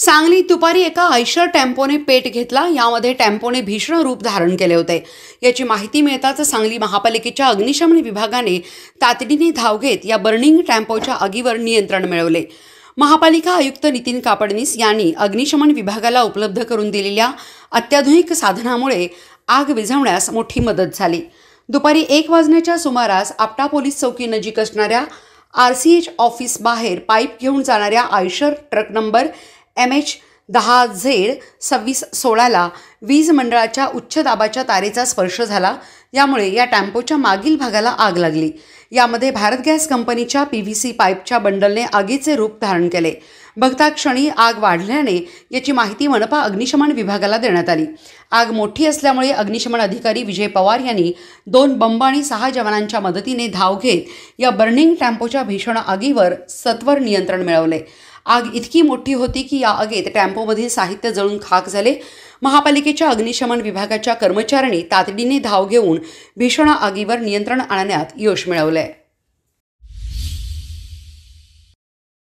सांगली दुपारी एका आयशर टेम्पोने पेट घेतला यामध्ये टेम्पोने भीषण रूप धारण केले होते याची माहिती मिळताच सांगली महापालिकेच्या अग्निशमन विभागाने तातडीने धाव घेत या बर्निंग टेम्पोच्या आगीवर नियंत्रण मिळवले महापालिका आयुक्त नितीन कापडनीस यांनी अग्निशमन विभागाला उपलब्ध करून दिलेल्या अत्याधुनिक साधनामुळे आग विझवण्यास मोठी मदत झाली दुपारी एक वाजण्याच्या सुमारास आपटा पोलीस चौकी नजीक असणाऱ्या आर सी एच ऑफिस बाहेर पाईप घेऊन जाणाऱ्या Eicher truck number M H दहा झेड सव्वीस सोळाला वीज मंडळाच्या उच्च दाबाच्या तारेचा स्पर्श झाला यामुळे या टॅम्पोच्या मागील भागाला आग लागली यामध्ये भारत गॅस कंपनीच्या पी व्ही सी पाईपच्या बंडलने आगीचे रूप धारण केले बघता क्षणी आग वाढल्याने याची माहिती मनपा अग्निशमन विभागाला देण्यात आली आग मोठी असल्यामुळे अग्निशमन अधिकारी विजय पवार यांनी दोन बंब आणि सहा जवानांच्या मदतीने धाव घेत या बर्निंग टॅम्पोच्या भीषण आगीवर सत्वर नियंत्रण मिळवले आग इतकी मोठी होती की या आगीत टेम्पोमधील साहित्य जळून खाक झाले महापालिकेच्या अग्निशमन विभागाच्या कर्मचाऱ्यांनी तातडीने धाव घेऊन भीषण आगीवर नियंत्रण आणण्यात यश मिळवलं आहे